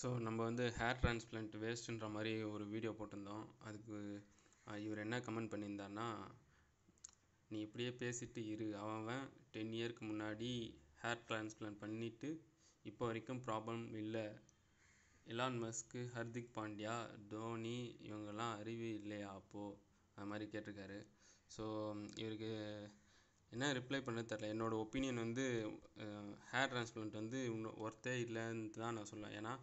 so நம்ம வந்து hair transplant வேஸ்ட்டுன்ற மாதிரி ஒரு வீடியோ போட்டிருந்தோம் அதுக்கு இவர் என்ன கமெண்ட் பண்ணியிருந்தாருன்னா நீ இப்படியே பேசிட்டு இரு அவன் டென் இயர்க்கு முன்னாடி ஹேர் டிரான்ஸ்பிளான்ட் பண்ணிவிட்டு இப்போ வரைக்கும் ப்ராப்ளம் இல்லை எலான் மஸ்க்கு ஹர்திக் பாண்டியா தோனி இவங்கெல்லாம் அறிவு இல்லையா அப்போது அது மாதிரி கேட்டிருக்காரு ஸோ இவருக்கு என்ன ரிப்ளை பண்ண தெரில என்னோடய ஒப்பீனியன் வந்து ஹேர் டிரான்ஸ்பிளான்ட் வந்து இன்னும் ஒர்த்தே இல்லைன்னு தான் நான் சொல்லுவேன் ஏன்னா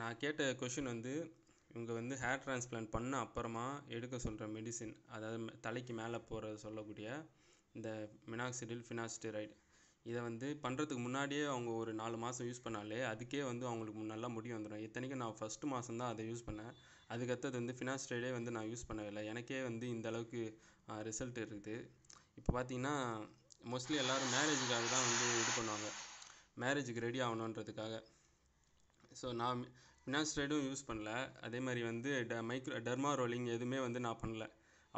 நான் கேட்ட கொஷின் வந்து இவங்க வந்து ஹேர் டிரான்ஸ்பிளான்ட் பண்ண அப்புறமா எடுக்க சொல்கிற மெடிசின் அதாவது தலைக்கு மேலே போகிறத சொல்லக்கூடிய இந்த மினாக்சிடில் ஃபினாஸ்டிரைடு இதை வந்து பண்ணுறதுக்கு முன்னாடியே அவங்க ஒரு நாலு மாதம் யூஸ் பண்ணாலே அதுக்கே வந்து அவங்களுக்கு நல்லா முடி வந்துடும் இத்தனைக்கும் நான் ஃபஸ்ட்டு மாதம் தான் அதை யூஸ் பண்ணேன் அதுக்கேற்றது வந்து ஃபினாஸ்டைடே வந்து நான் யூஸ் பண்ணவில்லை எனக்கே வந்து இந்த அளவுக்கு ரிசல்ட் இருக்குது இப்போ பார்த்தீங்கன்னா மோஸ்ட்லி எல்லோரும் மேரேஜுக்காக தான் வந்து இது பண்ணுவாங்க மேரேஜுக்கு ரெடி ஆகணுன்றதுக்காக ஸோ நான் மினாஸ்டைடும் யூஸ் பண்ணல அதே மாதிரி வந்து ட மைக்ரோ டெர்மா ரோலிங் எதுவுமே வந்து நான் பண்ணல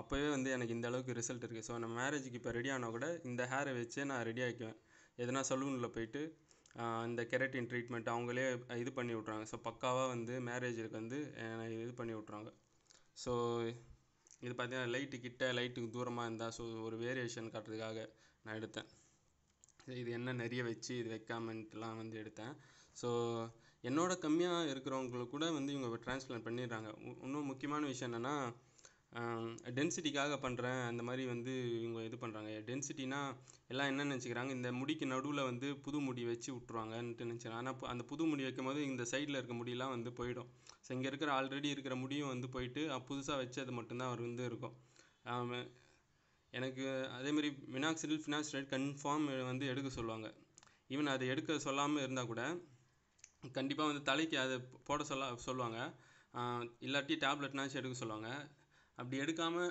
அப்போவே வந்து எனக்கு இந்த அளவுக்கு ரிசல்ட் இருக்குது ஸோ நம்ம மேரேஜுக்கு இப்போ ரெடி ஆனால் கூட இந்த ஹேரை வச்சே நான் ரெடி ஆகிக்குவேன் எதனா சலூனில் போயிட்டு இந்த கெரட்டின் ட்ரீட்மெண்ட் அவங்களே இது பண்ணி விட்றாங்க ஸோ பக்காவாக வந்து மேரேஜுக்கு வந்து இது பண்ணி விட்றாங்க ஸோ இது பார்த்தீங்கன்னா லைட்டு கிட்ட லைட்டுக்கு தூரமாக இருந்தால் ஸோ ஒரு வேரியேஷன் காட்டுறதுக்காக நான் எடுத்தேன் இது என்ன நிறைய வச்சு இது வைக்காமன்ட்டுலாம் வந்து எடுத்தேன் ஸோ என்னோட கம்மியாக இருக்கிறவங்களுக்கு கூட வந்து இவங்க டிரான்ஸ்பிளான்ட் பண்ணிடுறாங்க இன்னும் முக்கியமான விஷயம் என்னென்னா டென்சிட்டிக்காக பண்ணுறேன் அந்த மாதிரி வந்து இவங்க இது பண்ணுறாங்க டென்சிட்டினா எல்லாம் என்ன நினச்சிக்கிறாங்க இந்த முடிக்கு நடுவில் வந்து புது முடி வச்சு விட்ருவாங்கன்ட்டு நினச்சிக்கிறாங்க ஆனால் அந்த புது முடி வைக்கும் போது இந்த சைடில் இருக்க முடியெல்லாம் வந்து போயிடும் ஸோ இங்கே இருக்கிற ஆல்ரெடி இருக்கிற முடியும் வந்து போயிட்டு புதுசாக வச்சது மட்டும்தான் அவர் வந்து இருக்கும் எனக்கு அதேமாரி மினாக்சிடில் ஃபினாக்சிடைட் கன்ஃபார்ம் வந்து எடுக்க சொல்லுவாங்க ஈவன் அதை எடுக்க சொல்லாமல் இருந்தால் கூட கண்டிப்பாக வந்து தலைக்கு அதை போட சொல்ல சொல்லுவாங்க இல்லாட்டி டேப்லெட்னாச்சும் எடுக்க சொல்லுவாங்க அப்படி எடுக்காமல்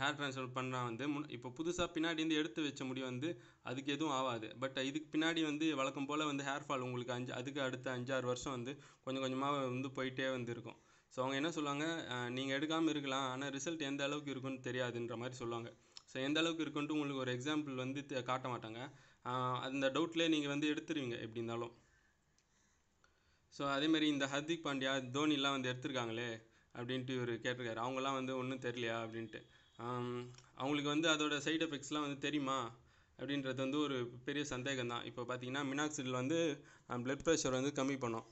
ஹேர் ட்ரான்ஸ்ஃபர் பண்ணால் வந்து முன் இப்போ புதுசாக பின்னாடி வந்து எடுத்து வச்ச முடி வந்து அதுக்கு எதுவும் ஆகாது பட் இதுக்கு பின்னாடி வந்து வழக்கம் போல் வந்து ஹேர் ஃபால் உங்களுக்கு அஞ்சு அதுக்கு அடுத்த அஞ்சாறு வருஷம் வந்து கொஞ்சம் கொஞ்சமாக வந்து போயிட்டே வந்து இருக்கும் ஸோ அவங்க என்ன சொல்லுவாங்க நீங்கள் எடுக்காமல் இருக்கலாம் ஆனால் ரிசல்ட் எந்த அளவுக்கு இருக்குன்னு தெரியாதுன்ற மாதிரி சொல்லுவாங்க ஸோ எந்த அளவுக்கு இருக்குன்ட்டு உங்களுக்கு ஒரு எக்ஸாம்பிள் வந்து காட்ட மாட்டாங்க அந்த டவுட்லேயே நீங்கள் வந்து எடுத்துருவீங்க எப்படி இருந்தாலும் ஸோ மாதிரி இந்த ஹர்திக் பாண்டியா தோனிலாம் வந்து எடுத்திருக்காங்களே அப்படின்ட்டு இவர் கேட்டிருக்காரு அவங்களாம் வந்து ஒன்றும் தெரியலையா அப்படின்ட்டு அவங்களுக்கு வந்து அதோட சைடு எஃபெக்ட்ஸ்லாம் வந்து தெரியுமா அப்படின்றது வந்து ஒரு பெரிய சந்தேகம் தான் இப்போ பார்த்தீங்கன்னா மினாக்சிடில் வந்து ப்ளட் ப்ரெஷர் வந்து கம்மி பண்ணும்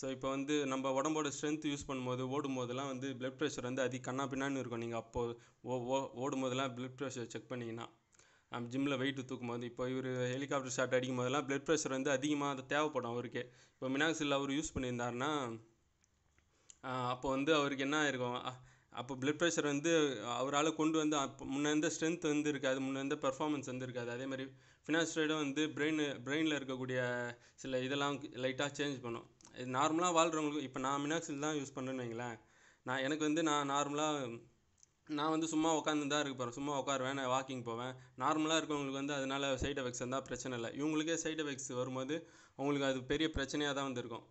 ஸோ இப்போ வந்து நம்ம உடம்போட ஸ்ட்ரென்த் யூஸ் பண்ணும்போது ஓடும் போதெல்லாம் வந்து ப்ளட் ப்ரெஷர் வந்து அதிக கண்ணா பின்னான்னு இருக்கும் நீங்கள் அப்போது ஓ ஓ ஓடும் போதெல்லாம் ப்ளட் ப்ரெஷர் செக் பண்ணிங்கன்னா ஜிம்மில் வெயிட்டு தூக்கும்போது இப்போ இவர் ஹெலிகாப்டர் ஷாட் அடிக்கும் போதெல்லாம் பிளட் ப்ரெஷர் வந்து அதிகமாக அதை தேவைப்படும் அவருக்கு இப்போ மினாக்சில் அவர் யூஸ் பண்ணியிருந்தாருன்னா அப்போ வந்து அவருக்கு என்ன இருக்கும் அப்போ பிளட் ப்ரெஷர் வந்து அவரால் கொண்டு வந்து அப்போ முன்னே இருந்த ஸ்ட்ரென்த் வந்து இருக்காது முன்னே இருந்த பெர்ஃபார்மன்ஸ் வந்து இருக்காது அதே மாதிரி ஃபினான்ஸ்டேடும் வந்து பிரெயின் பிரெயினில் இருக்கக்கூடிய சில இதெல்லாம் லைட்டாக சேஞ்ச் பண்ணும் நார்மலாக வாழ்கிறவங்களுக்கு இப்போ நான் மினாக்சில் தான் யூஸ் பண்ணுறேன்னு வைங்களேன் நான் எனக்கு வந்து நான் நார்மலாக நான் வந்து சும்மா உட்காந்து தான் இருக்க போகிறேன் சும்மா உட்காருவேன் நான் வாக்கிங் போவேன் நார்மலாக இருக்கவங்களுக்கு வந்து அதனால் சைட் எஃபெக்ட்ஸ் இருந்தால் பிரச்சனை இல்லை இவங்களுக்கே சைட் எஃபெக்ட்ஸ் வரும்போது அவங்களுக்கு அது பெரிய பிரச்சனையாக தான் வந்திருக்கும்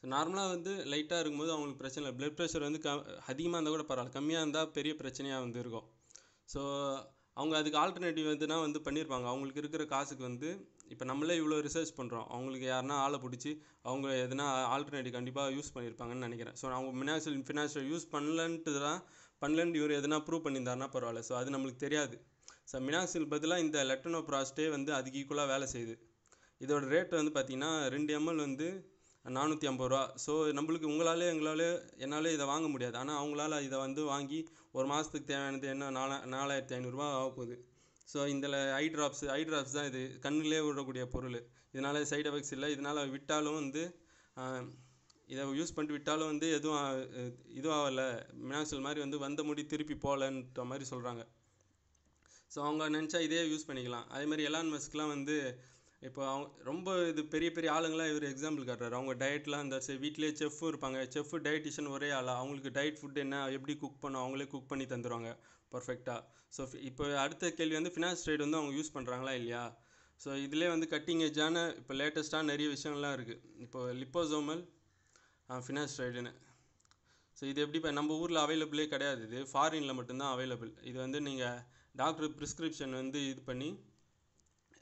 ஸோ நார்மலாக வந்து லைட்டாக இருக்கும்போது அவங்களுக்கு பிரச்சனை இல்லை ப்ளட் ப்ரெஷர் வந்து க அதிகமாக இருந்தால் கூட பரவாயில்ல கம்மியாக இருந்தால் பெரிய பிரச்சனையாக வந்து இருக்கும் ஸோ அவங்க அதுக்கு ஆல்டர்னேட்டிவ் வந்துனா வந்து பண்ணியிருப்பாங்க அவங்களுக்கு இருக்கிற காசுக்கு வந்து இப்போ நம்மளே இவ்வளோ ரிசர்ச் பண்ணுறோம் அவங்களுக்கு யாருனா ஆளை பிடிச்சி அவங்க எதனா ஆல்டர்னேட்டிவ் கண்டிப்பாக யூஸ் பண்ணியிருப்பாங்கன்னு நினைக்கிறேன் ஸோ அவங்க மினாக்சல் ஃபினான்ஷியல் யூஸ் பண்ணலன்ட்டு தான் பண்ணலன்னு இவர் எதனா ப்ரூவ் பண்ணியிருந்தாருனா பரவாயில்ல ஸோ அது நம்மளுக்கு தெரியாது ஸோ மினாக்சில் பதிலாக இந்த லெட்டனோ ப்ராஸ்டே வந்து அதுக்கு ஈக்குவலாக வேலை செய்யுது இதோட ரேட் வந்து பார்த்திங்கன்னா ரெண்டு எம்எல் வந்து நானூற்றி ஐம்பது ரூபா ஸோ நம்மளுக்கு உங்களாலே எங்களாலே என்னாலே இதை வாங்க முடியாது ஆனால் அவங்களால இதை வந்து வாங்கி ஒரு மாதத்துக்கு தேவையானது என்ன நாலா நாலாயிரத்தி ஐநூறுரூவா ஆக போகுது ஸோ இதில் ஐ ட்ராப்ஸ் ஐ ட்ராப்ஸ் தான் இது கண்ணிலே விடக்கூடிய பொருள் இதனால் சைடு எஃபெக்ட்ஸ் இல்லை இதனால் விட்டாலும் வந்து இதை யூஸ் பண்ணிட்டு விட்டாலும் வந்து எதுவும் இதுவும் ஆகலை மினாசல் மாதிரி வந்து வந்த முடி திருப்பி போகலன்ற மாதிரி சொல்கிறாங்க ஸோ அவங்க நினச்சா இதே யூஸ் பண்ணிக்கலாம் அதே மாதிரி எலான் மஸ்க்லாம் வந்து இப்போ அவங்க ரொம்ப இது பெரிய பெரிய ஆளுங்களாம் இவர் எக்ஸாம்பிள் காட்டுறாரு அவங்க டயட்லாம் இந்த வீட்டிலேயே செஃப்பும் இருப்பாங்க செஃப் டயட்டிஷியன் ஒரே ஆளாக அவங்களுக்கு டயட் ஃபுட் என்ன எப்படி குக் பண்ணோம் அவங்களே குக் பண்ணி தந்துடுவாங்க பர்ஃபெக்டாக ஸோ இப்போ அடுத்த கேள்வி வந்து ஃபினான்ஸ் ட்ரேட் வந்து அவங்க யூஸ் பண்ணுறாங்களா இல்லையா ஸோ இதிலே வந்து கட்டிங் ஏஜான இப்போ லேட்டஸ்ட்டாக நிறைய விஷயங்கள்லாம் இருக்குது இப்போ லிப்போசோமல் ஃபினான்ஸ் ரைடுன்னு ஸோ இது எப்படி இப்போ நம்ம ஊரில் அவைலபிளே கிடையாது இது ஃபாரினில் மட்டும்தான் அவைலபிள் இது வந்து நீங்கள் டாக்டர் ப்ரிஸ்கிரிப்ஷன் வந்து இது பண்ணி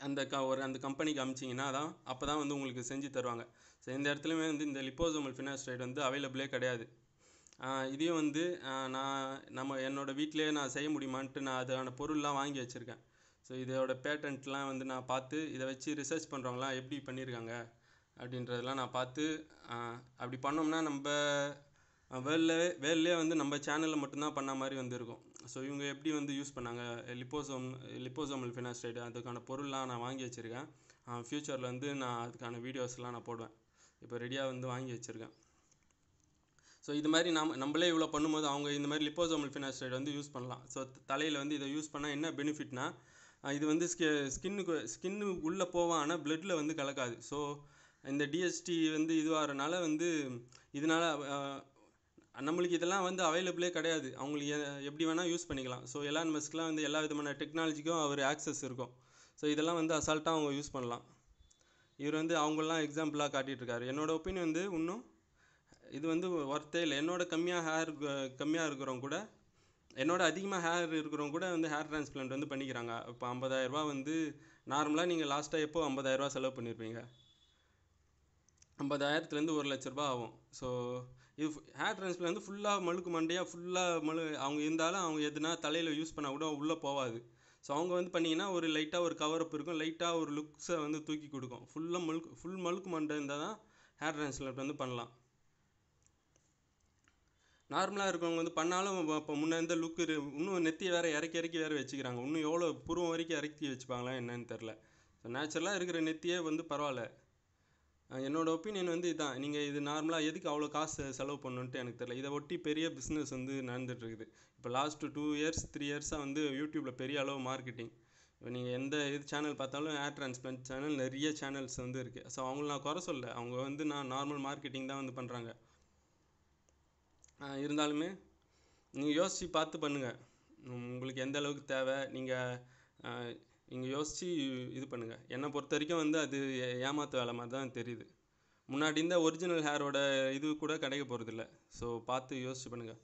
அந்த க ஒரு அந்த கம்பெனிக்கு அமிச்சிங்கன்னா தான் அப்போ தான் வந்து உங்களுக்கு செஞ்சு தருவாங்க ஸோ இந்த இடத்துலையுமே வந்து இந்த லிப்போசோமல் ஃபினான்ஸ் ரைடு வந்து அவைலபிளே கிடையாது இதையும் வந்து நான் நம்ம என்னோடய வீட்டிலே நான் செய்ய முடியுமான்ட்டு நான் அதுக்கான பொருள்லாம் வாங்கி வச்சுருக்கேன் ஸோ இதோட பேட்டன்ட்லாம் வந்து நான் பார்த்து இதை வச்சு ரிசர்ச் பண்ணுறவங்களாம் எப்படி பண்ணியிருக்காங்க அப்படின்றதெல்லாம் நான் பார்த்து அப்படி பண்ணோம்னா நம்ம வேர்ல்டில் வேர்ல்ட்லே வந்து நம்ம சேனலில் மட்டும்தான் பண்ண மாதிரி வந்துருக்கும் ஸோ இவங்க எப்படி வந்து யூஸ் பண்ணாங்க லிப்போசோம் லிப்போசோமல் ஃபினாஸ்டைடு அதுக்கான பொருள்லாம் நான் வாங்கி வச்சுருக்கேன் ஃப்யூச்சரில் வந்து நான் அதுக்கான வீடியோஸ்லாம் நான் போடுவேன் இப்போ ரெடியாக வந்து வாங்கி வச்சுருக்கேன் ஸோ இது மாதிரி நாம் நம்மளே இவ்வளோ பண்ணும்போது அவங்க இந்த மாதிரி லிப்போசோமல் ஃபினாஸ்டைடு வந்து யூஸ் பண்ணலாம் ஸோ தலையில் வந்து இதை யூஸ் பண்ணால் என்ன பெனிஃபிட்னா இது வந்து ஸ்கி ஸ்கின்னுக்கு ஸ்கின்னு உள்ளே போவான் ஆனால் ப்ளட்டில் வந்து கலக்காது ஸோ இந்த டிஎஸ்டி வந்து இதுவாகிறனால வந்து இதனால நம்மளுக்கு இதெல்லாம் வந்து அவைலபிளே கிடையாது அவங்களுக்கு எப்படி வேணால் யூஸ் பண்ணிக்கலாம் ஸோ எலான் மஸ்க்லாம் வந்து எல்லா விதமான டெக்னாலஜிக்கும் அவர் ஆக்சஸ் இருக்கும் ஸோ இதெல்லாம் வந்து அசால்ட்டாக அவங்க யூஸ் பண்ணலாம் இவர் வந்து அவங்களாம் எக்ஸாம்பிளாக காட்டிகிட்ருக்காரு என்னோடய ஒப்பீனியன் வந்து இன்னும் இது வந்து ஒர்த்தே இல்லை என்னோட கம்மியாக ஹேர் கம்மியாக இருக்கிறவங்க கூட என்னோட அதிகமாக ஹேர் இருக்கிறவங்க கூட வந்து ஹேர் டிரான்ஸ்பிளான்ட் வந்து பண்ணிக்கிறாங்க இப்போ ஐம்பதாயிரரூபா வந்து நார்மலாக நீங்கள் லாஸ்ட்டாக எப்போ ஐம்பதாயிரரூபா செலவு பண்ணியிருப்பீங்க ஐம்பதாயிரத்துலேருந்து ஒரு லட்ச ரூபா ஆகும் ஸோ இது ஹேர் ட்ரான்ஸ்பில் வந்து ஃபுல்லாக மழுக்கு மண்டையாக ஃபுல்லாக மழு அவங்க இருந்தாலும் அவங்க எதுனா தலையில் யூஸ் பண்ணால் கூட உள்ளே போகாது ஸோ அவங்க வந்து பண்ணிங்கன்னா ஒரு லைட்டாக ஒரு கவர் அப் இருக்கும் லைட்டாக ஒரு லுக்ஸை வந்து தூக்கி கொடுக்கும் ஃபுல்லாக மழுக்கு ஃபுல் மழுக்கு மண்டை இருந்தால் தான் ஹேர் ட்ரான்ஸ்பிளான்ட் வந்து பண்ணலாம் நார்மலாக இருக்கவங்க வந்து பண்ணாலும் இப்போ முன்னே இருந்த லுக்கு இன்னும் நெத்தி வேறு இறக்கி இறக்கி வேறு வச்சுக்கிறாங்க இன்னும் எவ்வளோ புருவம் வரைக்கும் இறக்கி வச்சுப்பாங்களா என்னன்னு தெரில ஸோ நேச்சுரலாக இருக்கிற நெத்தியே வந்து பரவாயில்ல என்னோடய ஒப்பீனியன் வந்து இதுதான் நீங்கள் இது நார்மலாக எதுக்கு அவ்வளோ காசு செலவு பண்ணணுன்ட்டு எனக்கு தெரியல இதை ஒட்டி பெரிய பிஸ்னஸ் வந்து நடந்துகிட்ருக்குது இப்போ லாஸ்ட்டு டூ இயர்ஸ் த்ரீ இயர்ஸாக வந்து யூடியூப்பில் பெரிய அளவு மார்க்கெட்டிங் இப்போ நீங்கள் எந்த இது சேனல் பார்த்தாலும் ஏர் டிரான்ஸ்பிளான்ட் சேனல் நிறைய சேனல்ஸ் வந்து இருக்குது ஸோ அவங்கள நான் குறை சொல்ல அவங்க வந்து நான் நார்மல் மார்க்கெட்டிங் தான் வந்து பண்ணுறாங்க இருந்தாலுமே நீங்கள் யோசித்து பார்த்து பண்ணுங்கள் உங்களுக்கு எந்த அளவுக்கு தேவை நீங்கள் நீங்கள் யோசித்து இது பண்ணுங்கள் என்னை பொறுத்த வரைக்கும் வந்து அது ஏமாத்து வேலை மாதிரி தான் தெரியுது முன்னாடி இருந்த ஒரிஜினல் ஹேரோட இது கூட கிடைக்க போகிறதில்ல ஸோ பார்த்து யோசித்து பண்ணுங்கள்